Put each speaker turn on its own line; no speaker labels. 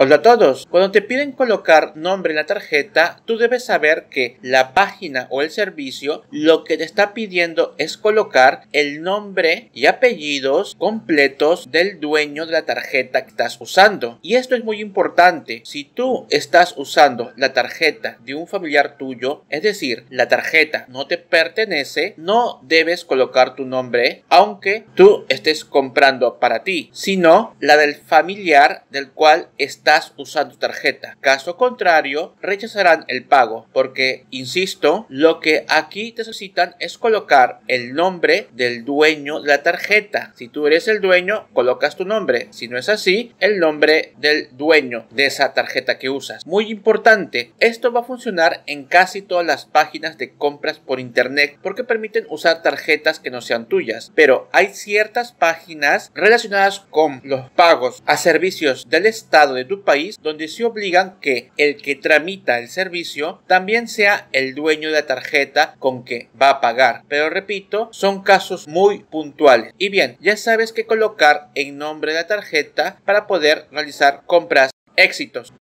Hola a todos. Cuando te piden colocar nombre en la tarjeta, tú debes saber que la página o el servicio lo que te está pidiendo es colocar el nombre y apellidos completos del dueño de la tarjeta que estás usando. Y esto es muy importante. Si tú estás usando la tarjeta de un familiar tuyo, es decir, la tarjeta no te pertenece, no debes colocar tu nombre aunque tú estés comprando para ti, sino la del familiar del cual estás estás usando tarjeta. Caso contrario, rechazarán el pago porque, insisto, lo que aquí te necesitan es colocar el nombre del dueño de la tarjeta. Si tú eres el dueño, colocas tu nombre. Si no es así, el nombre del dueño de esa tarjeta que usas. Muy importante, esto va a funcionar en casi todas las páginas de compras por internet porque permiten usar tarjetas que no sean tuyas. Pero hay ciertas páginas relacionadas con los pagos a servicios del Estado de tu país donde se obligan que el que tramita el servicio también sea el dueño de la tarjeta con que va a pagar. Pero repito, son casos muy puntuales. Y bien, ya sabes que colocar en nombre de la tarjeta para poder realizar compras éxitos.